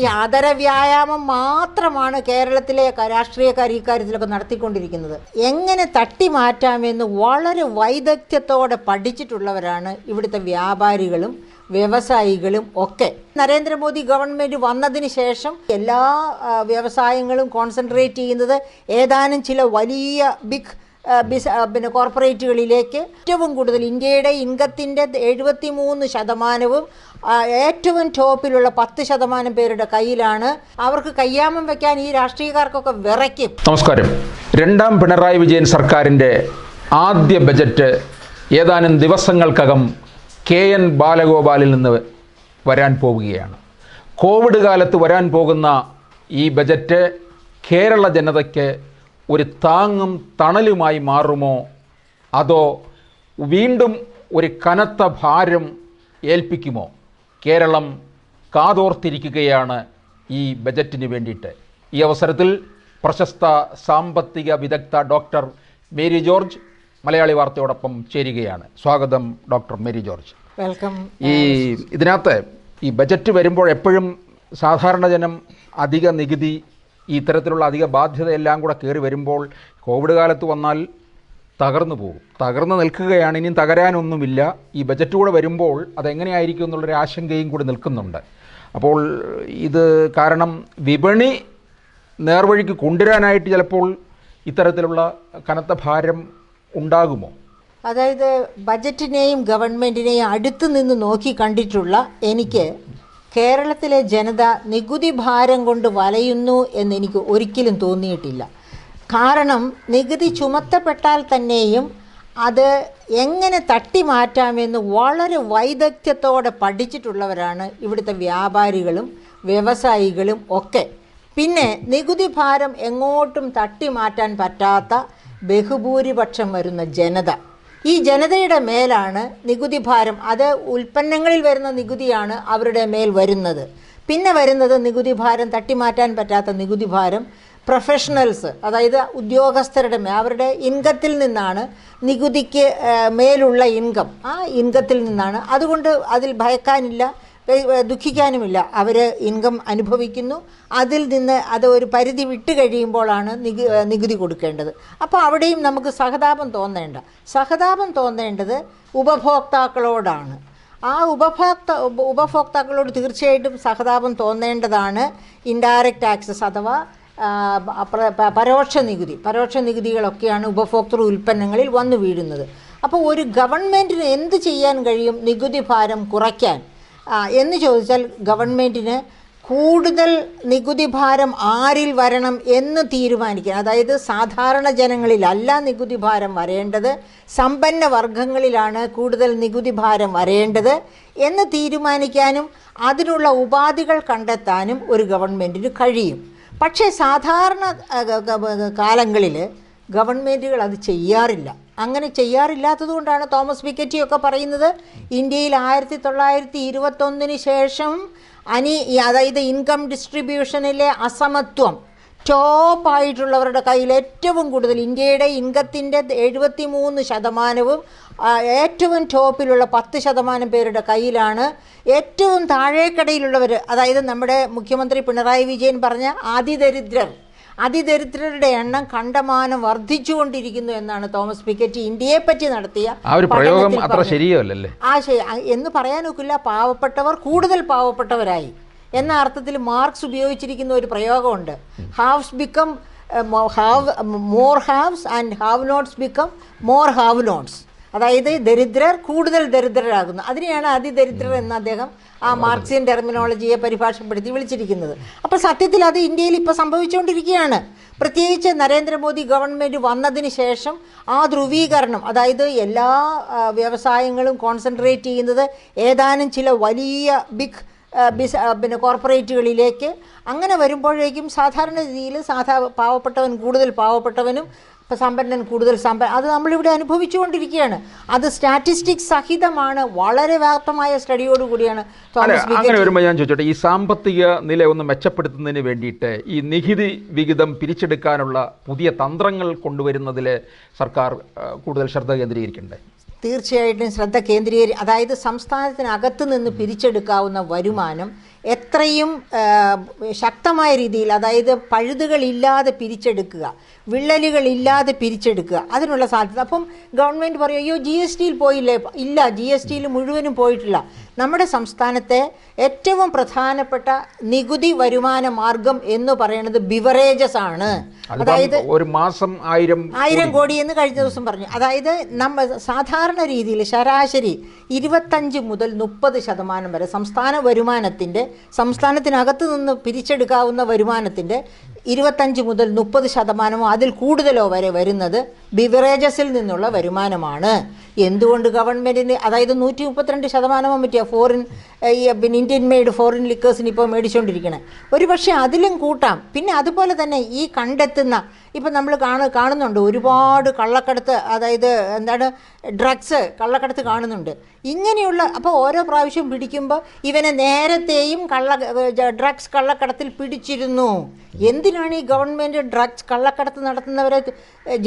ഈ ആദര വ്യായാമം മാത്രമാണ് കേരളത്തിലെ രാഷ്ട്രീയക്കാർ ഈ കാര്യത്തിലൊക്കെ നടത്തിക്കൊണ്ടിരിക്കുന്നത് എങ്ങനെ തട്ടി മാറ്റാമെന്ന് വളരെ വൈദഗ്ധ്യത്തോടെ പഠിച്ചിട്ടുള്ളവരാണ് ഇവിടുത്തെ വ്യാപാരികളും വ്യവസായികളും ഒക്കെ നരേന്ദ്രമോദി ഗവൺമെൻറ് വന്നതിന് ശേഷം എല്ലാ വ്യവസായങ്ങളും കോൺസെൻട്രേറ്റ് ചെയ്യുന്നത് ഏതാനും ചില വലിയ ബിഗ് ബിസ് പിന്നെ കോർപ്പറേറ്റുകളിലേക്ക് ഏറ്റവും കൂടുതൽ ഇന്ത്യയുടെ ഇൻകത്തിൻ്റെ എഴുപത്തി മൂന്ന് ശതമാനവും ഏറ്റവും ടോപ്പിലുള്ള പത്ത് ശതമാനം പേരുടെ കയ്യിലാണ് അവർക്ക് കയ്യാമം വെക്കാൻ ഈ രാഷ്ട്രീയക്കാർക്കൊക്കെ വിറയ്ക്കും നമസ്കാരം രണ്ടാം പിണറായി വിജയൻ സർക്കാരിൻ്റെ ആദ്യ ബജറ്റ് ഏതാനും ദിവസങ്ങൾക്കകം കെ എൻ ബാലഗോപാലിൽ നിന്ന് വരാൻ പോവുകയാണ് കോവിഡ് കാലത്ത് വരാൻ പോകുന്ന ഈ ബജറ്റ് കേരള ജനതയ്ക്ക് ഒരു താങ്ങും തണലുമായി മാറുമോ അതോ വീണ്ടും ഒരു കനത്ത ഭാരം ഏൽപ്പിക്കുമോ കേരളം കാതോർത്തിരിക്കുകയാണ് ഈ ബജറ്റിന് വേണ്ടിയിട്ട് ഈ അവസരത്തിൽ പ്രശസ്ത സാമ്പത്തിക വിദഗ്ധ ഡോക്ടർ മേരി ജോർജ് മലയാളി വാർത്തയോടൊപ്പം ചേരുകയാണ് സ്വാഗതം ഡോക്ടർ മേരി ജോർജ് വെൽക്കം ഈ ഇതിനകത്ത് ഈ ബജറ്റ് വരുമ്പോൾ എപ്പോഴും സാധാരണ ജനം അധിക നികുതി ഈ ഇത്തരത്തിലുള്ള അധിക ബാധ്യതയെല്ലാം കൂടെ കയറി വരുമ്പോൾ കോവിഡ് കാലത്ത് വന്നാൽ തകർന്നു പോകും തകർന്നു നിൽക്കുകയാണ് ഇനിയും തകരാനൊന്നുമില്ല ഈ ബജറ്റ് കൂടെ വരുമ്പോൾ അതെങ്ങനെയായിരിക്കും എന്നുള്ളൊരു ആശങ്കയും കൂടി നിൽക്കുന്നുണ്ട് അപ്പോൾ ഇത് കാരണം വിപണി നേർവഴിക്ക് കൊണ്ടുവരാനായിട്ട് ചിലപ്പോൾ ഇത്തരത്തിലുള്ള കനത്ത ഭാരം ഉണ്ടാകുമോ അതായത് ബജറ്റിനെയും ഗവൺമെൻറ്റിനെയും അടുത്ത് നിന്ന് നോക്കി കണ്ടിട്ടുള്ള എനിക്ക് കേരളത്തിലെ ജനത നികുതി ഭാരം കൊണ്ട് വലയുന്നു എന്നെനിക്ക് ഒരിക്കലും തോന്നിയിട്ടില്ല കാരണം നികുതി ചുമത്തപ്പെട്ടാൽ തന്നെയും അത് എങ്ങനെ തട്ടി മാറ്റാമെന്ന് വളരെ വൈദഗ്ധ്യത്തോടെ പഠിച്ചിട്ടുള്ളവരാണ് ഇവിടുത്തെ വ്യാപാരികളും വ്യവസായികളും ഒക്കെ പിന്നെ നികുതി ഭാരം എങ്ങോട്ടും തട്ടി മാറ്റാൻ പറ്റാത്ത ബഹുഭൂരിപക്ഷം വരുന്ന ജനത ഈ ജനതയുടെ മേലാണ് നികുതി ഭാരം അത് ഉൽപ്പന്നങ്ങളിൽ വരുന്ന നികുതിയാണ് അവരുടെ മേൽ വരുന്നത് പിന്നെ വരുന്നത് നികുതി ഭാരം തട്ടിമാറ്റാൻ പറ്റാത്ത നികുതി ഭാരം പ്രൊഫഷണൽസ് അതായത് ഉദ്യോഗസ്ഥരുടെ അവരുടെ ഇൻകത്തിൽ നിന്നാണ് നികുതിക്ക് മേലുള്ള ഇൻകം ആ ഇൻകത്തിൽ നിന്നാണ് അതുകൊണ്ട് അതിൽ ഭയക്കാനില്ല ദുഃഖിക്കാനുമില്ല അവർ ഇൻകം അനുഭവിക്കുന്നു അതിൽ നിന്ന് അത് ഒരു പരിധി വിട്ട് കഴിയുമ്പോഴാണ് നികു നികുതി കൊടുക്കേണ്ടത് അപ്പോൾ അവിടെയും നമുക്ക് സഹതാപം തോന്നേണ്ട സഹതാപം തോന്നേണ്ടത് ഉപഭോക്താക്കളോടാണ് ആ ഉപഭോക്ത ഉപഭോക്താക്കളോട് തീർച്ചയായിട്ടും സഹതാപം തോന്നേണ്ടതാണ് ഇൻഡയറക്റ്റ് ടാക്സസ് അഥവാ പരോക്ഷ നികുതി പരോക്ഷ നികുതികളൊക്കെയാണ് ഉപഭോക്തൃ ഉൽപ്പന്നങ്ങളിൽ വന്നു വീഴുന്നത് അപ്പോൾ ഒരു ഗവൺമെൻറ്റിന് എന്ത് ചെയ്യാൻ കഴിയും നികുതി ഭാരം കുറയ്ക്കാൻ എന്ന് ചോദിച്ചാൽ ഗവൺമെൻറ്റിന് കൂടുതൽ നികുതി ഭാരം ആരിൽ വരണം എന്ന് തീരുമാനിക്കുക അതായത് സാധാരണ ജനങ്ങളിലല്ല നികുതി ഭാരം വരേണ്ടത് സമ്പന്ന വർഗങ്ങളിലാണ് കൂടുതൽ നികുതി ഭാരം വരേണ്ടത് എന്ന് തീരുമാനിക്കാനും അതിനുള്ള ഉപാധികൾ കണ്ടെത്താനും ഒരു ഗവൺമെൻറ്റിന് കഴിയും പക്ഷേ സാധാരണ കാലങ്ങളിൽ ഗവൺമെൻറ്റുകൾ അത് ചെയ്യാറില്ല അങ്ങനെ ചെയ്യാറില്ലാത്തതുകൊണ്ടാണ് തോമസ് ഒക്കെ പറയുന്നത് ഇന്ത്യയിൽ ആയിരത്തി തൊള്ളായിരത്തി ഇരുപത്തൊന്നിന് ശേഷം അനി അതായത് ഇൻകം ഡിസ്ട്രിബ്യൂഷനിലെ അസമത്വം ടോപ്പ് ആയിട്ടുള്ളവരുടെ കയ്യിൽ ഏറ്റവും കൂടുതൽ ഇന്ത്യയുടെ ഇൻകത്തിൻ്റെ എഴുപത്തി മൂന്ന് ശതമാനവും ഏറ്റവും ടോപ്പിലുള്ള പത്ത് ശതമാനം പേരുടെ കയ്യിലാണ് ഏറ്റവും താഴേക്കടയിലുള്ളവർ അതായത് നമ്മുടെ മുഖ്യമന്ത്രി പിണറായി വിജയൻ പറഞ്ഞ അതിദരിദ്രർ അതിദരിദ്രരുടെ എണ്ണം കണ്ടമാനം വർദ്ധിച്ചുകൊണ്ടിരിക്കുന്നു എന്നാണ് തോമസ് പിക്കറ്റി ഇന്ത്യയെ പറ്റി നടത്തിയ ആ ഒരു പ്രയോഗം അത്ര ശരിയല്ലേ ആ ശരി എന്ന് പറയാനൊക്കില്ല പാവപ്പെട്ടവർ കൂടുതൽ പാവപ്പെട്ടവരായി എന്ന അർത്ഥത്തിൽ മാർക്സ് ഉപയോഗിച്ചിരിക്കുന്ന ഒരു പ്രയോഗമുണ്ട് haves become have more haves and have nots become more have nots അതായത് ദരിദ്രർ കൂടുതൽ ദരിദ്രരാകുന്നു അതിനെയാണ് അതിദരിദ്രർ എന്ന് അദ്ദേഹം ആ മാർക്സിയൻ ടെർമിനോളജിയെ പരിഭാഷപ്പെടുത്തി വിളിച്ചിരിക്കുന്നത് അപ്പോൾ സത്യത്തിൽ അത് ഇന്ത്യയിൽ ഇപ്പോൾ സംഭവിച്ചുകൊണ്ടിരിക്കുകയാണ് പ്രത്യേകിച്ച് നരേന്ദ്രമോദി ഗവൺമെൻറ് വന്നതിന് ശേഷം ആ ധ്രുവീകരണം അതായത് എല്ലാ വ്യവസായങ്ങളും കോൺസെൻട്രേറ്റ് ചെയ്യുന്നത് ഏതാനും ചില വലിയ ബിഗ് ബിസ് പിന്നെ കോർപ്പറേറ്റുകളിലേക്ക് അങ്ങനെ വരുമ്പോഴേക്കും സാധാരണ രീതിയിൽ സാധാ പാവപ്പെട്ടവൻ കൂടുതൽ പാവപ്പെട്ടവനും ഇപ്പം സമ്പന്നൻ കൂടുതൽ സമ്പ അത് നമ്മളിവിടെ അനുഭവിച്ചുകൊണ്ടിരിക്കുകയാണ് അത് സ്റ്റാറ്റിസ്റ്റിക്സ് സഹിതമാണ് വളരെ വ്യാപ്തമായ സ്റ്റഡിയോട് കൂടിയാണ് അങ്ങനെ വരുമ്പോൾ ഞാൻ ചോദിച്ചോട്ടെ ഈ സാമ്പത്തിക നില ഒന്ന് മെച്ചപ്പെടുത്തുന്നതിന് വേണ്ടിയിട്ട് ഈ നികുതി വിഹിതം പിരിച്ചെടുക്കാനുള്ള പുതിയ തന്ത്രങ്ങൾ കൊണ്ടുവരുന്നതിൽ സർക്കാർ കൂടുതൽ ശ്രദ്ധ കേന്ദ്രീകരിക്കണ്ടേ തീർച്ചയായിട്ടും ശ്രദ്ധ കേന്ദ്രീകരി അതായത് സംസ്ഥാനത്തിനകത്ത് നിന്ന് പിരിച്ചെടുക്കാവുന്ന വരുമാനം എത്രയും ശക്തമായ രീതിയിൽ അതായത് പഴുതുകളില്ലാതെ പിരിച്ചെടുക്കുക വിള്ളലുകളില്ലാതെ പിരിച്ചെടുക്കുക അതിനുള്ള സാധ്യത അപ്പം ഗവൺമെൻറ് പറയും അയ്യോ ജി എസ് ടിയിൽ പോയില്ലേ ഇല്ല ജി എസ് ടിയിൽ മുഴുവനും പോയിട്ടില്ല നമ്മുടെ സംസ്ഥാനത്തെ ഏറ്റവും പ്രധാനപ്പെട്ട നികുതി വരുമാന മാർഗം എന്ന് പറയുന്നത് ബിവറേജസ് ആണ് അതായത് ഒരു മാസം ആയിരം ആയിരം കോടി എന്ന് കഴിഞ്ഞ ദിവസം പറഞ്ഞു അതായത് നമ്മൾ സാധാരണ രീതിയിൽ ശരാശരി ഇരുപത്തഞ്ച് മുതൽ മുപ്പത് ശതമാനം വരെ സംസ്ഥാന വരുമാനത്തിൻ്റെ സംസ്ഥാനത്തിനകത്ത് നിന്ന് പിരിച്ചെടുക്കാവുന്ന വരുമാനത്തിൻ്റെ ഇരുപത്തഞ്ച് മുതൽ മുപ്പത് ശതമാനമോ അതിൽ കൂടുതലോ വരെ വരുന്നത് ബിവറേജസിൽ നിന്നുള്ള വരുമാനമാണ് എന്തുകൊണ്ട് ഗവൺമെൻറ്റിന് അതായത് നൂറ്റി മുപ്പത്തിരണ്ട് ശതമാനമോ പറ്റിയ ഫോറിൻ പിന്നെ ഇന്ത്യൻ മെയ്ഡ് ഫോറിൻ ലിക്കേഴ്സിന് ഇപ്പോൾ മേടിച്ചുകൊണ്ടിരിക്കണേ ഒരു പക്ഷേ അതിലും കൂട്ടാം പിന്നെ അതുപോലെ തന്നെ ഈ കണ്ടെത്തുന്ന ഇപ്പം നമ്മൾ കാണു കാണുന്നുണ്ട് ഒരുപാട് കള്ളക്കടത്ത് അതായത് എന്താണ് ഡ്രഗ്സ് കള്ളക്കടത്ത് കാണുന്നുണ്ട് ഇങ്ങനെയുള്ള അപ്പോൾ ഓരോ പ്രാവശ്യം പിടിക്കുമ്പോൾ ഇവനെ നേരത്തെയും കള്ള ഡ്രഗ്സ് കള്ളക്കടത്തിൽ പിടിച്ചിരുന്നു എന്തിനാണ് ഈ ഗവൺമെൻറ് ഡ്രഗ്സ് കള്ളക്കടത്ത് നടത്തുന്നവരെ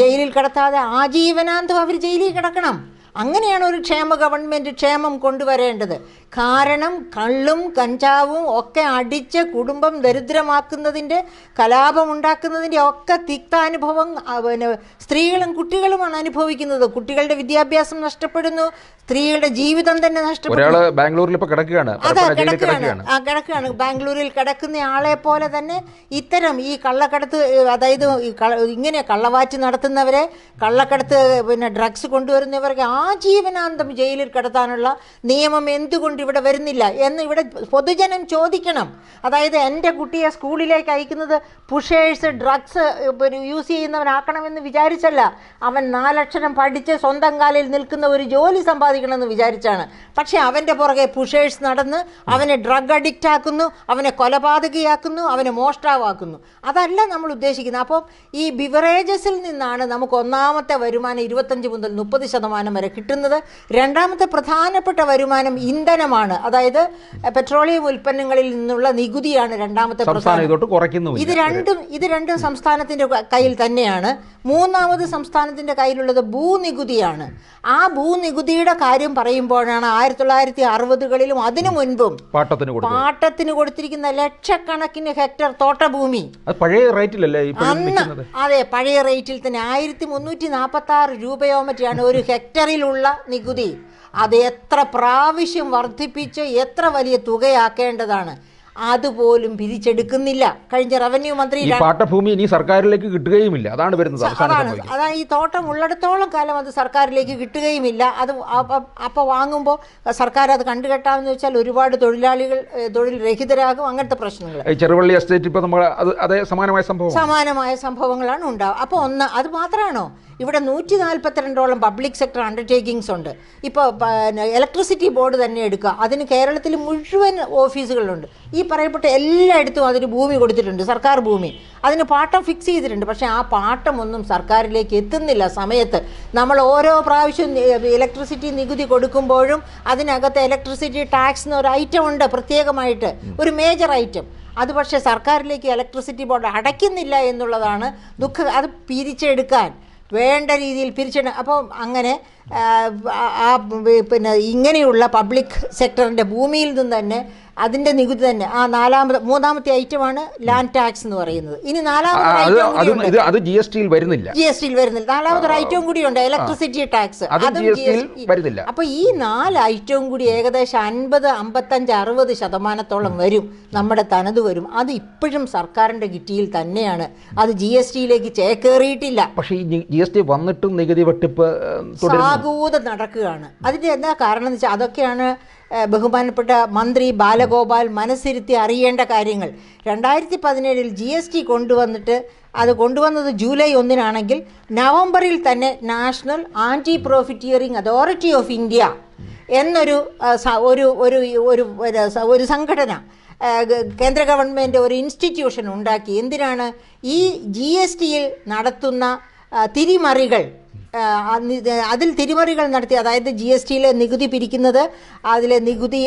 ജയിലിൽ കിടത്താതെ ആജീവനാന്തം അവർ ജയിലിൽ കിടക്കണം അങ്ങനെയാണ് ഒരു ക്ഷേമ ഗവൺമെൻറ് ക്ഷേമം കൊണ്ടുവരേണ്ടത് കാരണം കള്ളും കഞ്ചാവും ഒക്കെ അടിച്ച് കുടുംബം ദരിദ്രമാക്കുന്നതിൻ്റെ കലാപമുണ്ടാക്കുന്നതിൻ്റെ ഒക്കെ തിക്താനുഭവം പിന്നെ സ്ത്രീകളും കുട്ടികളുമാണ് അനുഭവിക്കുന്നത് കുട്ടികളുടെ വിദ്യാഭ്യാസം നഷ്ടപ്പെടുന്നു സ്ത്രീകളുടെ ജീവിതം തന്നെ നഷ്ടപ്പെടുന്നു ബാംഗ്ലൂരിൽ കിടക്കുകയാണ് കിടക്കുകയാണ് കിടക്കുകയാണ് ബാംഗ്ലൂരിൽ കിടക്കുന്ന ആളെ പോലെ തന്നെ ഇത്തരം ഈ കള്ളക്കടത്ത് അതായത് ഇങ്ങനെ കള്ളവാറ്റ് നടത്തുന്നവരെ കള്ളക്കടത്ത് പിന്നെ ഡ്രഗ്സ് കൊണ്ടുവരുന്നവർക്ക് ആജീവനാന്തം ജയിലിൽ കിടത്താനുള്ള നിയമം എന്തുകൊണ്ട് ഇവിടെ വരുന്നില്ല എന്ന് ഇവിടെ പൊതുജനം ചോദിക്കണം അതായത് എൻ്റെ കുട്ടിയെ സ്കൂളിലേക്ക് അയക്കുന്നത് പുഷേഴ്സ് ഡ്രഗ്സ് യൂസ് ചെയ്യുന്നവനാക്കണമെന്ന് വിചാരിച്ചല്ല അവൻ നാലക്ഷരം പഠിച്ച് സ്വന്തം കാലിൽ നിൽക്കുന്ന ഒരു ജോലി സമ്പാദിക്കണമെന്ന് വിചാരിച്ചാണ് പക്ഷേ അവൻ്റെ പുറകെ പുഷേഴ്സ് നടന്ന് അവനെ ഡ്രഗ് അഡിക്റ്റ് ആക്കുന്നു അവനെ കൊലപാതകയാക്കുന്നു അവനെ മോഷ്ടാവാക്കുന്നു അതല്ല നമ്മൾ ഉദ്ദേശിക്കുന്നത് അപ്പോൾ ഈ ബിവറേജസിൽ നിന്നാണ് നമുക്ക് ഒന്നാമത്തെ വരുമാനം ഇരുപത്തഞ്ച് മുതൽ മുപ്പത് ശതമാനം വരെ കിട്ടുന്നത് രണ്ടാമത്തെ പ്രധാനപ്പെട്ട വരുമാനം ഇന്ധനമാണ് ഉൽപ്പന്നമാണ് അതായത് പെട്രോളിയം ഉൽപ്പന്നങ്ങളിൽ നിന്നുള്ള നികുതിയാണ് രണ്ടാമത്തെ പ്രധാന ഇത് രണ്ടും ഇത് രണ്ടും സംസ്ഥാനത്തിന്റെ കയ്യിൽ തന്നെയാണ് മൂന്നാമത് സംസ്ഥാനത്തിന്റെ കയ്യിലുള്ളത് ഭൂനികുതിയാണ് ആ ഭൂനികുതിയുടെ കാര്യം പറയുമ്പോഴാണ് ആയിരത്തി തൊള്ളായിരത്തി അറുപതുകളിലും അതിനു മുൻപും പാട്ടത്തിന് കൊടുത്തിരിക്കുന്ന ലക്ഷക്കണക്കിന് ഹെക്ടർ തോട്ടഭൂമി പഴയ റേറ്റിലല്ലേ അന്ന് അതെ പഴയ റേറ്റിൽ തന്നെ ആയിരത്തി മുന്നൂറ്റി നാൽപ്പത്തി ആറ് രൂപയോ മറ്റാണ് ഒരു ഹെക്ടറിലുള്ള നികുതി അത് എത്ര പ്രാവശ്യം വർദ്ധിപ്പിച്ച് എത്ര വലിയ തുകയാക്കേണ്ടതാണ് അതുപോലും പിരിച്ചെടുക്കുന്നില്ല കഴിഞ്ഞ റവന്യൂ മന്ത്രി ഈ പാട്ടഭൂമി ഇനി സർക്കാരിലേക്ക് കിട്ടുകയുമില്ല അതാണ് വരുന്നത് അതായത് അതാണ് ഈ തോട്ടം ഉള്ളിടത്തോളം കാലം അത് സർക്കാരിലേക്ക് കിട്ടുകയുമില്ല അത് അപ്പോൾ വാങ്ങുമ്പോൾ സർക്കാർ അത് കണ്ടുകെട്ടാമെന്ന് വെച്ചാൽ ഒരുപാട് തൊഴിലാളികൾ തൊഴിൽ രഹിതരാകും അങ്ങനത്തെ പ്രശ്നങ്ങൾ ചെറുവള്ളി എസ്റ്റേറ്റ് ഇപ്പോൾ നമ്മൾ അതേ സമാനമായ സംഭവം സമാനമായ സംഭവങ്ങളാണ് ഉണ്ടാവുക അപ്പോൾ ഒന്ന് അത് മാത്രമാണോ ഇവിടെ നൂറ്റി നാൽപ്പത്തിരണ്ടോളം പബ്ലിക് സെക്ടർ അണ്ടർടേക്കിങ്സ് ഉണ്ട് ഇപ്പോൾ ഇലക്ട്രിസിറ്റി ബോർഡ് തന്നെ എടുക്കുക അതിന് കേരളത്തിൽ മുഴുവൻ ഓഫീസുകളുണ്ട് ഈ പറയപ്പെട്ട എല്ലായിടത്തും അതിന് ഭൂമി കൊടുത്തിട്ടുണ്ട് സർക്കാർ ഭൂമി അതിന് പാട്ടം ഫിക്സ് ചെയ്തിട്ടുണ്ട് പക്ഷേ ആ പാട്ടം ഒന്നും സർക്കാരിലേക്ക് എത്തുന്നില്ല സമയത്ത് നമ്മൾ ഓരോ പ്രാവശ്യം ഇലക്ട്രിസിറ്റി നികുതി കൊടുക്കുമ്പോഴും അതിനകത്ത് ഇലക്ട്രിസിറ്റി ടാക്സ് എന്നൊരു ഐറ്റം ഉണ്ട് പ്രത്യേകമായിട്ട് ഒരു മേജർ ഐറ്റം അത് പക്ഷേ സർക്കാരിലേക്ക് ഇലക്ട്രിസിറ്റി ബോർഡ് അടയ്ക്കുന്നില്ല എന്നുള്ളതാണ് ദുഃഖ അത് പിരിച്ചെടുക്കാൻ വേണ്ട രീതിയിൽ പിരിച്ചെടു അപ്പോൾ അങ്ങനെ ആ പിന്നെ ഇങ്ങനെയുള്ള പബ്ലിക് സെക്ടറിൻ്റെ ഭൂമിയിൽ നിന്ന് തന്നെ അതിന്റെ നികുതി തന്നെ ആ നാലാമത് മൂന്നാമത്തെ ഐറ്റമാണ് ലാൻഡ് ടാക്സ് എന്ന് പറയുന്നത് ഇനി നാലാമത് അത് ജി എസ് ടിയിൽ വരുന്നില്ല ജി എസ് ടിയിൽ വരുന്നില്ല നാലാമത്തെ ഐറ്റവും കൂടി ഉണ്ട് ഇലക്ട്രിസിറ്റി ടാക്സ് അതും വരുന്നില്ല അപ്പൊ ഈ നാല് ഐറ്റവും കൂടി ഏകദേശം അൻപത് അമ്പത്തഞ്ച് അറുപത് ശതമാനത്തോളം വരും നമ്മുടെ തനത് വരും അത് ഇപ്പോഴും സർക്കാരിന്റെ കിറ്റിയിൽ തന്നെയാണ് അത് ജി എസ് ടിയിലേക്ക് ചേക്കേറിയിട്ടില്ല പക്ഷേ ഈ ജി എസ് ടി വന്നിട്ടും നികുതി വെട്ടിപ്പ് സാഗൂത നടക്കുകയാണ് അതിന്റെ എന്താ കാരണം എന്ന് വെച്ചാൽ അതൊക്കെയാണ് ബഹുമാനപ്പെട്ട മന്ത്രി ബാലഗോപാൽ മനസ്സിരുത്തി അറിയേണ്ട കാര്യങ്ങൾ രണ്ടായിരത്തി പതിനേഴിൽ ജി എസ് ടി കൊണ്ടുവന്നിട്ട് അത് കൊണ്ടുവന്നത് ജൂലൈ ഒന്നിനാണെങ്കിൽ നവംബറിൽ തന്നെ national anti profiteering authority of India എന്നൊരു ഒരു ഒരു ഒരു ഒരു സംഘടന കേന്ദ്ര ഗവൺമെൻറ് ഒരു ഇൻസ്റ്റിറ്റ്യൂഷൻ ഉണ്ടാക്കി എന്തിനാണ് ഈ ജി എസ് ടിയിൽ നടത്തുന്ന തിരിമറികൾ അതിൽ തിരിമറികൾ നടത്തി അതായത് ജി എസ് ടിയിലെ നികുതി പിരിക്കുന്നത് അതിലെ നികുതി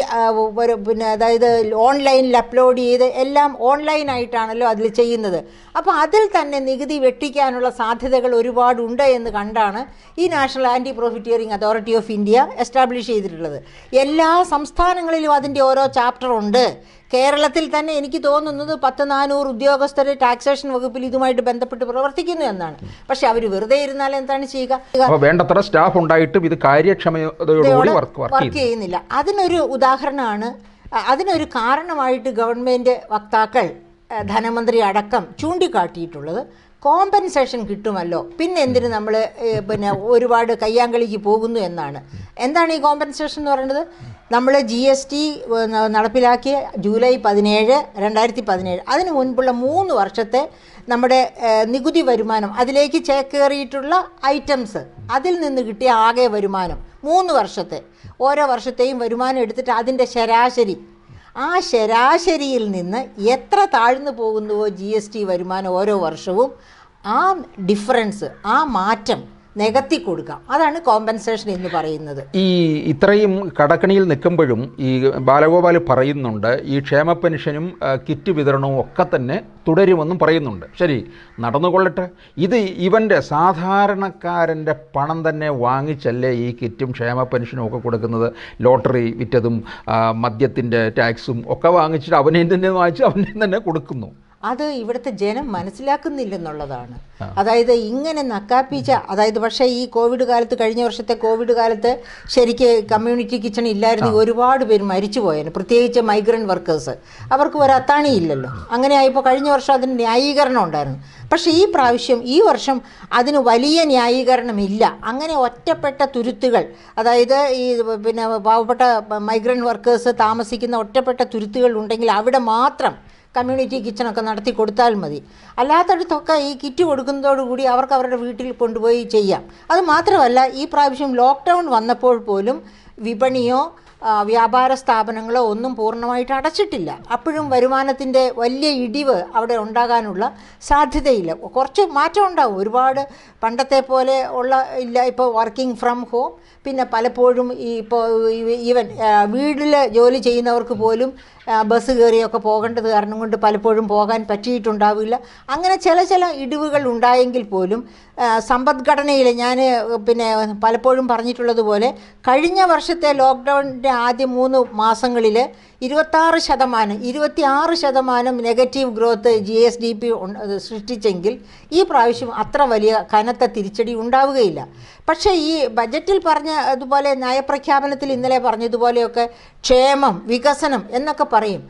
പിന്നെ അതായത് ഓൺലൈനിൽ അപ്ലോഡ് ചെയ്ത് എല്ലാം ഓൺലൈനായിട്ടാണല്ലോ അതിൽ ചെയ്യുന്നത് അപ്പോൾ അതിൽ തന്നെ നികുതി വെട്ടിക്കാനുള്ള സാധ്യതകൾ ഒരുപാടുണ്ട് എന്ന് കണ്ടാണ് ഈ national anti profiteering authority of India establish ചെയ്തിട്ടുള്ളത് എല്ലാ സംസ്ഥാനങ്ങളിലും അതിൻ്റെ ഓരോ ചാപ്റ്റർ ഉണ്ട് കേരളത്തിൽ തന്നെ എനിക്ക് തോന്നുന്നത് പത്ത് നാനൂറ് ഉദ്യോഗസ്ഥർ ടാക്സേഷൻ വകുപ്പിൽ ഇതുമായിട്ട് ബന്ധപ്പെട്ട് പ്രവർത്തിക്കുന്നു എന്നാണ് പക്ഷേ അവർ വെറുതെ ഇരുന്നാൽ എന്താണ് ചെയ്യുക വേണ്ടത്ര സ്റ്റാഫ് ഉണ്ടായിട്ടും ഇത് കാര്യക്ഷമതയോടുകൂടി വർക്ക് വർക്ക് ചെയ്യുന്നില്ല അതിനൊരു ഉദാഹരണമാണ് അതിനൊരു കാരണമായിട്ട് ഗവൺമെന്റ് വക്താക്കൾ ധനമന്ത്രി അടക്കം ചൂണ്ടിക്കാട്ടിയിട്ടുള്ളത് കോമ്പൻസേഷൻ കിട്ടുമല്ലോ പിന്നെ എന്തിന് നമ്മൾ പിന്നെ ഒരുപാട് കയ്യാങ്കളിക്ക് പോകുന്നു എന്നാണ് എന്താണ് ഈ കോമ്പൻസേഷൻ എന്ന് പറയുന്നത് നമ്മൾ ജി എസ് ടി നടപ്പിലാക്കിയ ജൂലൈ പതിനേഴ് രണ്ടായിരത്തി പതിനേഴ് അതിന് മുൻപുള്ള മൂന്ന് വർഷത്തെ നമ്മുടെ നികുതി വരുമാനം അതിലേക്ക് ചേക്കേറിയിട്ടുള്ള ഐറ്റംസ് അതിൽ നിന്ന് കിട്ടിയ ആകെ വരുമാനം മൂന്ന് വർഷത്തെ ഓരോ വർഷത്തെയും വരുമാനം എടുത്തിട്ട് അതിൻ്റെ ശരാശരി ആ ശരാശരിയിൽ നിന്ന് എത്ര താഴ്ന്നു പോകുന്നുവോ ജി എസ് ടി വരുമാനം ഓരോ വർഷവും ആ ഡിഫറൻസ് ആ മാറ്റം നികത്തി കൊടുക്കാം അതാണ് കോമ്പൻസേഷൻ എന്ന് പറയുന്നത് ഈ ഇത്രയും കടക്കണിയിൽ നിൽക്കുമ്പോഴും ഈ ബാലഗോപാൽ പറയുന്നുണ്ട് ഈ ക്ഷേമ പെൻഷനും കിറ്റ് വിതരണവും ഒക്കെ തന്നെ തുടരുമെന്നും പറയുന്നുണ്ട് ശരി നടന്നുകൊള്ളട്ടെ ഇത് ഇവൻ്റെ സാധാരണക്കാരൻ്റെ പണം തന്നെ വാങ്ങിച്ചല്ലേ ഈ കിറ്റും ക്ഷേമ പെൻഷനും ഒക്കെ കൊടുക്കുന്നത് ലോട്ടറി വിറ്റതും മദ്യത്തിൻ്റെ ടാക്സും ഒക്കെ വാങ്ങിച്ചിട്ട് അവനെ തന്നെ വാങ്ങിച്ച് അവനെ തന്നെ കൊടുക്കുന്നു അത് ഇവിടുത്തെ ജനം മനസ്സിലാക്കുന്നില്ലെന്നുള്ളതാണ് അതായത് ഇങ്ങനെ നക്കാപ്പിച്ച അതായത് പക്ഷേ ഈ കോവിഡ് കാലത്ത് കഴിഞ്ഞ വർഷത്തെ കോവിഡ് കാലത്ത് ശരിക്ക് കമ്മ്യൂണിറ്റി കിച്ചൺ ഇല്ലായിരുന്നു ഒരുപാട് പേര് മരിച്ചു പോയേനെ പ്രത്യേകിച്ച് മൈഗ്രൻറ്റ് വർക്കേഴ്സ് അവർക്ക് ഒരു അത്താണി ഇല്ലല്ലോ അങ്ങനെ ആയപ്പോൾ കഴിഞ്ഞ വർഷം അതിന് ന്യായീകരണം ഉണ്ടായിരുന്നു പക്ഷേ ഈ പ്രാവശ്യം ഈ വർഷം അതിന് വലിയ ന്യായീകരണമില്ല അങ്ങനെ ഒറ്റപ്പെട്ട തുരുത്തുകൾ അതായത് ഈ പിന്നെ പാവപ്പെട്ട മൈഗ്രൻ്റ് വർക്കേഴ്സ് താമസിക്കുന്ന ഒറ്റപ്പെട്ട തുരുത്തുകൾ ഉണ്ടെങ്കിൽ അവിടെ മാത്രം കമ്മ്യൂണിറ്റി കിച്ചണൊക്കെ നടത്തി കൊടുത്താൽ മതി അല്ലാത്തടത്തൊക്കെ ഈ കിറ്റ് കൊടുക്കുന്നതോടുകൂടി അവർക്ക് അവരുടെ വീട്ടിൽ കൊണ്ടുപോയി ചെയ്യാം അത് മാത്രമല്ല ഈ പ്രാവശ്യം ലോക്ക്ഡൗൺ വന്നപ്പോൾ പോലും വിപണിയോ വ്യാപാര സ്ഥാപനങ്ങളോ ഒന്നും പൂർണ്ണമായിട്ട് അടച്ചിട്ടില്ല അപ്പോഴും വരുമാനത്തിൻ്റെ വലിയ ഇടിവ് അവിടെ ഉണ്ടാകാനുള്ള സാധ്യതയില്ല കുറച്ച് മാറ്റം ഉണ്ടാവും ഒരുപാട് പണ്ടത്തെ പോലെ ഉള്ള ഇല്ല ഇപ്പോൾ വർക്കിംഗ് ഫ്രം ഹോം പിന്നെ പലപ്പോഴും ഈ ഇപ്പോൾ ഈവൻ വീട്ടിൽ ജോലി ചെയ്യുന്നവർക്ക് പോലും ബസ് കയറിയൊക്കെ പോകേണ്ടത് കാരണം കൊണ്ട് പലപ്പോഴും പോകാൻ പറ്റിയിട്ടുണ്ടാവില്ല അങ്ങനെ ചില ചില ഇടിവുകൾ ഉണ്ടായെങ്കിൽ പോലും സമ്പദ്ഘടനയിൽ ഞാൻ പിന്നെ പലപ്പോഴും പറഞ്ഞിട്ടുള്ളതുപോലെ കഴിഞ്ഞ വർഷത്തെ ലോക്ക്ഡൗണിൻ്റെ ആദ്യ മൂന്ന് മാസങ്ങളിൽ ഇരുപത്താറ് ശതമാനം ഇരുപത്തിയാറ് ശതമാനം negative growth G S D P സൃഷ്ടിച്ചെങ്കിൽ ഈ പ്രാവശ്യം അത്ര വലിയ കനത്ത തിരിച്ചടി ഉണ്ടാവുകയില്ല പക്ഷേ ഈ ബജറ്റിൽ പറഞ്ഞ അതുപോലെ നയപ്രഖ്യാപനത്തിൽ ഇന്നലെ പറഞ്ഞതുപോലെയൊക്കെ ക്ഷേമം വികസനം എന്നൊക്കെ പറയും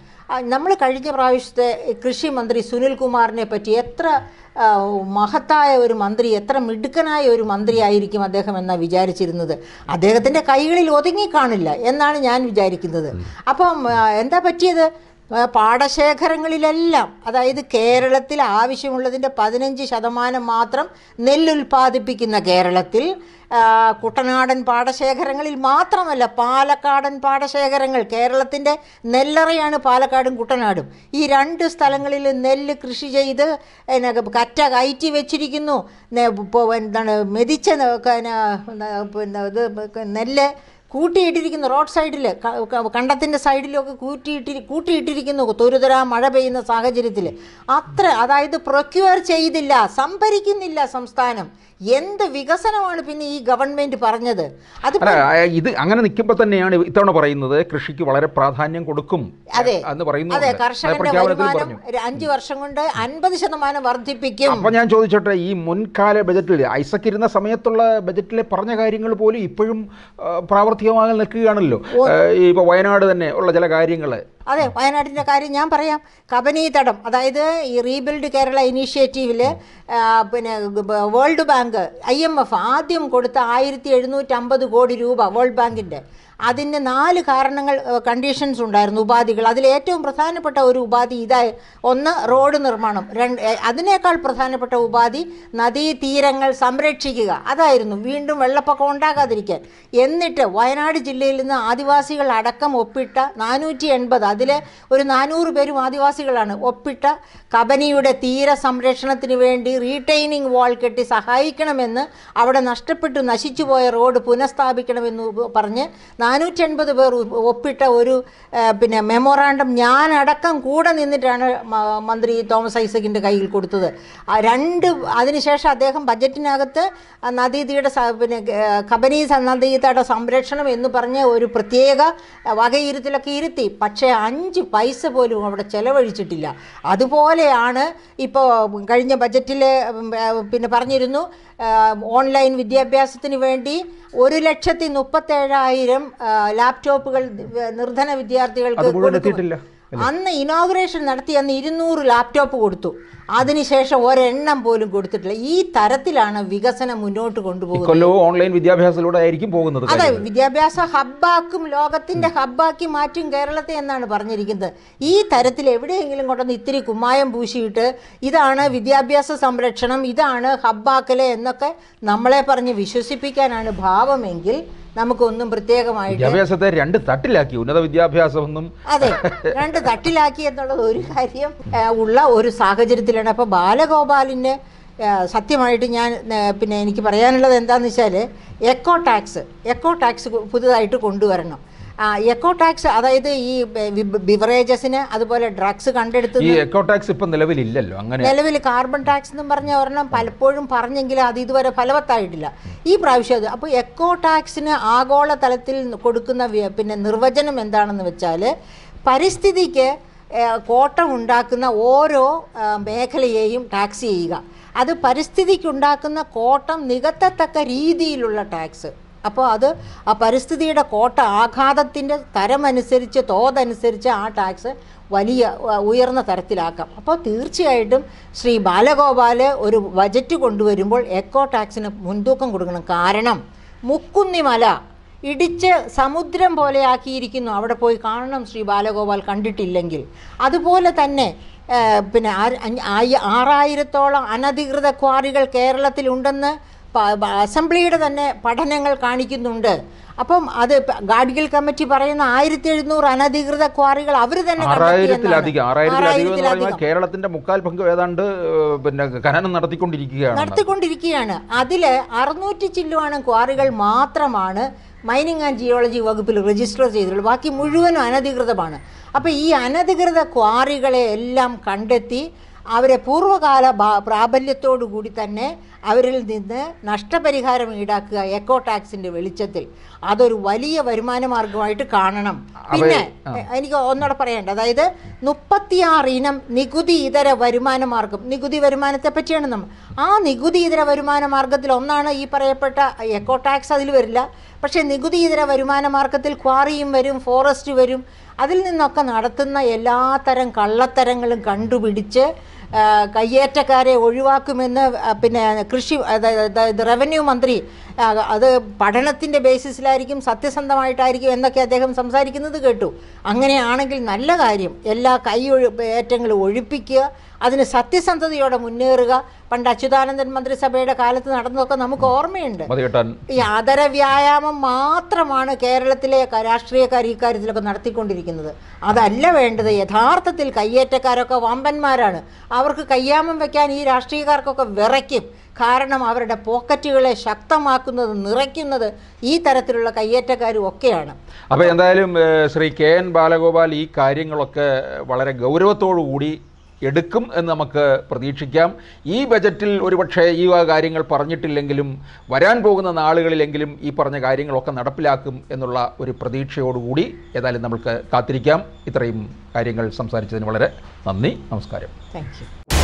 നമ്മൾ കഴിഞ്ഞ പ്രാവശ്യത്തെ കൃഷി മന്ത്രി സുനിൽ കുമാറിനെ പറ്റി എത്ര മഹത്തായ ഒരു മന്ത്രി എത്ര മിടുക്കനായ ഒരു മന്ത്രിയായിരിക്കും അദ്ദേഹം എന്നാണ് വിചാരിച്ചിരുന്നത് അദ്ദേഹത്തിൻ്റെ കൈകളിൽ ഒതുങ്ങിക്കാണില്ല എന്നാണ് ഞാൻ വിചാരിക്കുന്നത് അപ്പം എന്താ പറ്റിയത് പാടശേഖരങ്ങളിലെല്ലാം അതായത് കേരളത്തിൽ ആവശ്യമുള്ളതിൻ്റെ പതിനഞ്ച് ശതമാനം മാത്രം നെല്ലുൽപ്പാദിപ്പിക്കുന്ന കേരളത്തിൽ കുട്ടനാടൻ പാടശേഖരങ്ങളിൽ മാത്രമല്ല പാലക്കാടൻ പാടശേഖരങ്ങൾ കേരളത്തിൻ്റെ നെല്ലറയാണ് പാലക്കാടും കുട്ടനാടും ഈ രണ്ട് സ്ഥലങ്ങളിൽ നെല്ല് കൃഷി ചെയ്ത് പിന്നെ കറ്റ കയറ്റി വെച്ചിരിക്കുന്നു എന്താണ് മെതിച്ച പിന്നെ ഇത് നെല്ല് കൂട്ടിയിട്ടിരിക്കുന്ന റോഡ് സൈഡിൽ കണ്ടത്തിൻ്റെ സൈഡിലൊക്കെ കൂട്ടിയിട്ടി കൂട്ടിയിട്ടിരിക്കുന്നു തൊരുതരാ മഴ പെയ്യുന്ന സാഹചര്യത്തിൽ അത്ര അതായത് പ്രൊക്യൂർ ചെയ്തില്ല സംഭരിക്കുന്നില്ല സംസ്ഥാനം എന്ത് വികസനമാണ് പിന്നെ ഈ ഗവൺമെന്റ് പറഞ്ഞത് അത് ഇത് അങ്ങനെ നിൽക്കുമ്പോൾ തന്നെയാണ് ഇത്തവണ പറയുന്നത് കൃഷിക്ക് വളരെ പ്രാധാന്യം കൊടുക്കും അതെ അതെ കർഷകരുടെ വരുമാനം അഞ്ചു വർഷം കൊണ്ട് അൻപത് ശതമാനം വർദ്ധിപ്പിക്കും അപ്പൊ ഞാൻ ചോദിച്ചോട്ടെ ഈ മുൻകാല ബജറ്റിൽ ഐസക് ഇരുന്ന സമയത്തുള്ള ബജറ്റിലെ പറഞ്ഞ കാര്യങ്ങൾ പോലും ഇപ്പോഴും പ്രാവർത്തികമായി നിൽക്കുകയാണല്ലോ ഇപ്പൊ വയനാട് തന്നെ ഉള്ള ചില കാര്യങ്ങൾ അതെ വയനാടിൻ്റെ കാര്യം ഞാൻ പറയാം കബനീതടം അതായത് ഈ റീബിൽഡ് കേരള ഇനീഷ്യേറ്റീവിൽ പിന്നെ world bank bank I M F ആദ്യം കൊടുത്ത ആയിരത്തി എഴുന്നൂറ്റമ്പത് കോടി രൂപ വേൾഡ് ബാങ്കിൻ്റെ അതിന് നാല് കാരണങ്ങൾ കണ്ടീഷൻസ് ഉണ്ടായിരുന്നു ഉപാധികൾ അതിൽ ഏറ്റവും പ്രധാനപ്പെട്ട ഒരു ഉപാധി ഇതായി ഒന്ന് റോഡ് നിർമ്മാണം രണ്ട് അതിനേക്കാൾ പ്രധാനപ്പെട്ട ഉപാധി നദീതീരങ്ങൾ സംരക്ഷിക്കുക അതായിരുന്നു വീണ്ടും വെള്ളപ്പൊക്കം ഉണ്ടാകാതിരിക്കാൻ എന്നിട്ട് വയനാട് ജില്ലയിൽ നിന്ന് ആദിവാസികൾ അടക്കം ഒപ്പിട്ട നാനൂറ്റി എൺപത് അതിലെ ഒരു നാനൂറ് പേരും ആദിവാസികളാണ് ഒപ്പിട്ട കബനിയുടെ തീര സംരക്ഷണത്തിന് വേണ്ടി റീട്ടെയിനിങ് വാൾ കെട്ടി സഹായിക്കണമെന്ന് അവിടെ നഷ്ടപ്പെട്ടു നശിച്ചുപോയ റോഡ് പുനഃസ്ഥാപിക്കണമെന്ന് പറഞ്ഞ് നാനൂറ്റൻപത് പേർ ഒപ്പിട്ട ഒരു പിന്നെ മെമ്മോറാണ്ടം ഞാനടക്കം കൂടെ നിന്നിട്ടാണ് മന്ത്രി തോമസ് ഐസക്കിൻ്റെ കയ്യിൽ കൊടുത്തത് രണ്ട് അതിനുശേഷം അദ്ദേഹം ബജറ്റിനകത്ത് നദീതീയുടെ പിന്നെ കബനി നദീതയുടെ സംരക്ഷണം എന്ന് പറഞ്ഞ ഒരു പ്രത്യേക വകയിരുത്തിലൊക്കെ ഇരുത്തി പക്ഷേ അഞ്ച് പൈസ പോലും അവിടെ ചെലവഴിച്ചിട്ടില്ല അതുപോലെയാണ് ഇപ്പോൾ കഴിഞ്ഞ ബജറ്റിൽ പിന്നെ പറഞ്ഞിരുന്നു ഓൺലൈൻ വിദ്യാഭ്യാസത്തിന് വേണ്ടി ഒരു ലക്ഷത്തി മുപ്പത്തേഴായിരം ലാപ്ടോപ്പുകൾ നിർധന വിദ്യാർത്ഥികൾക്ക് എത്തിയിട്ടില്ല അന്ന് ഇനോഗ്രേഷൻ നടത്തി അന്ന് ഇരുന്നൂറ് ലാപ്ടോപ്പ് കൊടുത്തു അതിനുശേഷം ഒരെണ്ണം പോലും കൊടുത്തിട്ടില്ല ഈ തരത്തിലാണ് വികസനം മുന്നോട്ട് കൊണ്ടുപോകുന്നത് ഓൺലൈൻ ആയിരിക്കും പോകുന്നത് അതെ വിദ്യാഭ്യാസ ഹബ്ബാക്കും ലോകത്തിന്റെ ഹബ്ബാക്കി മാറ്റും കേരളത്തെ എന്നാണ് പറഞ്ഞിരിക്കുന്നത് ഈ തരത്തിൽ എവിടെയെങ്കിലും കൊണ്ടുവന്ന് ഇത്തിരി കുമ്മായം പൂശിയിട്ട് ഇതാണ് വിദ്യാഭ്യാസ സംരക്ഷണം ഇതാണ് ഹബ്ബാക്കല് എന്നൊക്കെ നമ്മളെ പറഞ്ഞ് വിശ്വസിപ്പിക്കാനാണ് ഭാവമെങ്കിൽ നമുക്കൊന്നും പ്രത്യേകമായിട്ട് വിദ്യാഭ്യാസത്തെ രണ്ട് തട്ടിലാക്കി ഉന്നത വിദ്യാഭ്യാസമൊന്നും അതെ രണ്ട് തട്ടിലാക്കി എന്നുള്ളത് ഒരു കാര്യം ഉള്ള ഒരു സാഹചര്യത്തിലാണ് അപ്പോൾ ബാലഗോപാലിന് സത്യമായിട്ട് ഞാൻ പിന്നെ എനിക്ക് പറയാനുള്ളത് എന്താണെന്ന് വെച്ചാൽ എക്കോ ടാക്സ് എക്കോ ടാക്സ് പുതുതായിട്ട് കൊണ്ടുവരണം എക്കോ ടാക്സ് അതായത് ഈ ബിവറേജസിന് അതുപോലെ ഡ്രഗ്സ് കണ്ടെടുത്ത് ഈ എക്കോ ടാക്സ് ഇപ്പൊ നിലവിലില്ലല്ലോ അങ്ങനെ നിലവിൽ കാർബൺ ടാക്സ് എന്ന് പറഞ്ഞ ഒരെണ്ണം പലപ്പോഴും പറഞ്ഞെങ്കിലും അത് ഇതുവരെ ഫലവത്തായിട്ടില്ല ഈ പ്രാവശ്യം അത് അപ്പോൾ എക്കോ ടാക്സിന് ആഗോള തലത്തിൽ കൊടുക്കുന്ന പിന്നെ നിർവചനം എന്താണെന്ന് വെച്ചാൽ പരിസ്ഥിതിക്ക് കോട്ടം ഉണ്ടാക്കുന്ന ഓരോ മേഖലയെയും ടാക്സ് ചെയ്യുക അത് പരിസ്ഥിതിക്കുണ്ടാക്കുന്ന കോട്ടം നികത്തത്തക്ക രീതിയിലുള്ള ടാക്സ് അപ്പോൾ അത് ആ പരിസ്ഥിതിയുടെ കോട്ട ആഘാതത്തിൻ്റെ തരമനുസരിച്ച് തോതനുസരിച്ച് ആ ടാക്സ് വലിയ ഉയർന്ന തരത്തിലാക്കാം അപ്പോൾ തീർച്ചയായിട്ടും ശ്രീ ബാലഗോപാല് ഒരു ബജറ്റ് കൊണ്ടുവരുമ്പോൾ എക്കോ ടാക്സിന് മുൻതൂക്കം കൊടുക്കണം കാരണം മുക്കുന്നി മല ഇടിച്ച് സമുദ്രം പോലെയാക്കിയിരിക്കുന്നു അവിടെ പോയി കാണണം ശ്രീ ബാലഗോപാൽ കണ്ടിട്ടില്ലെങ്കിൽ അതുപോലെ തന്നെ പിന്നെ ആറായിരത്തോളം അനധികൃത ക്വാറികൾ കേരളത്തിലുണ്ടെന്ന് അസംബ്ലിയുടെ തന്നെ പഠനങ്ങൾ കാണിക്കുന്നുണ്ട് അപ്പം അത് ഗാഡ്ഗിൽ കമ്മിറ്റി പറയുന്ന ആയിരത്തി എഴുന്നൂറ് അനധികൃത ക്വാറികൾ അവർ തന്നെ ആറായിരത്തിലധികം കേരളത്തിന്റെ മുക്കാൽ പങ്ക് ഏതാണ്ട് പിന്നെ ഖനനം നടത്തിക്കൊണ്ടിരിക്കുകയാണ് നടത്തിക്കൊണ്ടിരിക്കുകയാണ് അതില് അറുന്നൂറ്റി ചില്ലുവാണ് ക്വാറികൾ മാത്രമാണ് മൈനിങ് ആൻഡ് ജിയോളജി വകുപ്പിൽ രജിസ്റ്റർ ചെയ്തിട്ടുള്ളൂ ബാക്കി മുഴുവനും അനധികൃതമാണ് അപ്പോൾ ഈ അനധികൃത ക്വാറികളെ എല്ലാം കണ്ടെത്തി അവരെ പൂർവ്വകാല പ്രാബല്യത്തോടുകൂടി തന്നെ അവരിൽ നിന്ന് നഷ്ടപരിഹാരം ഈടാക്കുക എക്കോ ടാക്സിന്റെ വെളിച്ചത്തിൽ അതൊരു വലിയ വരുമാന മാർഗമായിട്ട് കാണണം പിന്നെ എനിക്ക് ഒന്നോടെ പറയേണ്ട അതായത് മുപ്പത്തിയാറ് ഇനം നികുതി ഇതര വരുമാന മാർഗം നികുതി വരുമാനത്തെ പറ്റിയാണ് നമ്മൾ ആ നികുതി ഇതര വരുമാന മാർഗത്തിൽ ഒന്നാണ് ഈ പറയപ്പെട്ട എക്കോ ടാക്സ് അതിൽ വരില്ല പക്ഷേ നികുതി ഇതര വരുമാന മാർഗത്തിൽ ക്വാറിയും വരും ഫോറസ്റ്റ് വരും അതിൽ നിന്നൊക്കെ നടത്തുന്ന തരം കള്ളത്തരങ്ങളും കണ്ടുപിടിച്ച് കയ്യേറ്റക്കാരെ ഒഴിവാക്കുമെന്ന് പിന്നെ കൃഷി അതായത് റവന്യൂ മന്ത്രി അത് പഠനത്തിൻ്റെ ബേസിസിലായിരിക്കും സത്യസന്ധമായിട്ടായിരിക്കും എന്നൊക്കെ അദ്ദേഹം സംസാരിക്കുന്നത് കേട്ടു അങ്ങനെയാണെങ്കിൽ നല്ല കാര്യം എല്ലാ കൈ ഏറ്റങ്ങളും ഒഴിപ്പിക്കുക അതിന് സത്യസന്ധതയോടെ മുന്നേറുക പണ്ട് അച്യുതാനന്ദൻ മന്ത്രിസഭയുടെ കാലത്ത് നടന്നതൊക്കെ നമുക്ക് ഓർമ്മയുണ്ട് ഈ ആദര വ്യായാമം മാത്രമാണ് കേരളത്തിലെ രാഷ്ട്രീയക്കാർ ഈ കാര്യത്തിലൊക്കെ നടത്തിക്കൊണ്ടിരിക്കുന്നത് അതല്ല വേണ്ടത് യഥാർത്ഥത്തിൽ കയ്യേറ്റക്കാരൊക്കെ വമ്പന്മാരാണ് അവർക്ക് കയ്യാമം വെക്കാൻ ഈ രാഷ്ട്രീയക്കാർക്കൊക്കെ വിറയ്ക്കും കാരണം അവരുടെ പോക്കറ്റുകളെ ശക്തമാക്കുന്നത് നിറയ്ക്കുന്നത് ഈ തരത്തിലുള്ള കയ്യേറ്റക്കാരും ഒക്കെയാണ് അപ്പോൾ എന്തായാലും ശ്രീ കെ എൻ ബാലഗോപാൽ ഈ കാര്യങ്ങളൊക്കെ വളരെ ഗൗരവത്തോടു കൂടി എടുക്കും എന്ന് നമുക്ക് പ്രതീക്ഷിക്കാം ഈ ബജറ്റിൽ ഒരുപക്ഷെ ഈ കാര്യങ്ങൾ പറഞ്ഞിട്ടില്ലെങ്കിലും വരാൻ പോകുന്ന നാളുകളിലെങ്കിലും ഈ പറഞ്ഞ കാര്യങ്ങളൊക്കെ നടപ്പിലാക്കും എന്നുള്ള ഒരു പ്രതീക്ഷയോടുകൂടി ഏതായാലും നമുക്ക് കാത്തിരിക്കാം ഇത്രയും കാര്യങ്ങൾ സംസാരിച്ചതിന് വളരെ നന്ദി നമസ്കാരം താങ്ക്